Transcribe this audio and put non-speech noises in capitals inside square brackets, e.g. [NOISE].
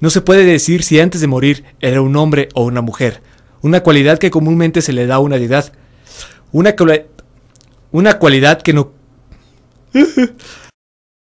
No se puede decir si antes de morir era un hombre o una mujer, una cualidad que comúnmente se le da a una deidad. Una, una cualidad que no... [LAUGHS]